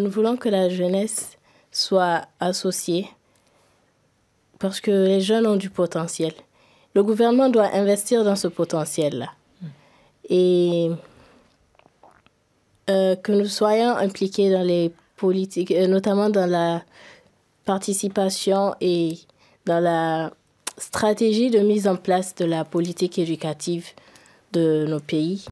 Nous voulons que la jeunesse soit associée parce que les jeunes ont du potentiel. Le gouvernement doit investir dans ce potentiel-là. Hmm. Et euh, que nous soyons impliqués dans les politiques, euh, notamment dans la participation et dans la stratégie de mise en place de la politique éducative de nos pays.